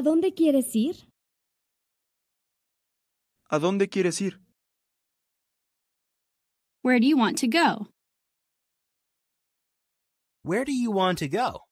¿A dónde quieres ir? ¿A dónde quieres ir? Where do you want to go? Where do you want to go?